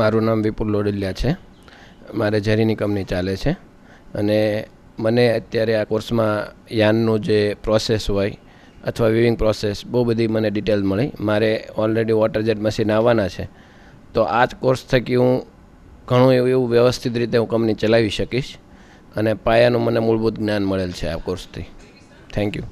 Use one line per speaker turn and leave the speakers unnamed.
મારું નામ વિપુલ લોડલિયા છે મારે ઝેરીની કંપની ચાલે છે અને મને અત્યારે આ કોર્સમાં યાનનું જે પ્રોસેસ હોય અથવા વિવિંગ પ્રોસેસ બહુ બધી મને ડિટેલ મળી મારે ઓલરેડી વોટર જેટ મશીન આવવાના છે તો આ જ કોર્સ થકી હું ઘણું એવું એવું વ્યવસ્થિત રીતે હું કંપની ચલાવી શકીશ અને પાયાનું મને મૂળભૂત જ્ઞાન મળેલ છે આ કોર્સથી થેન્ક યુ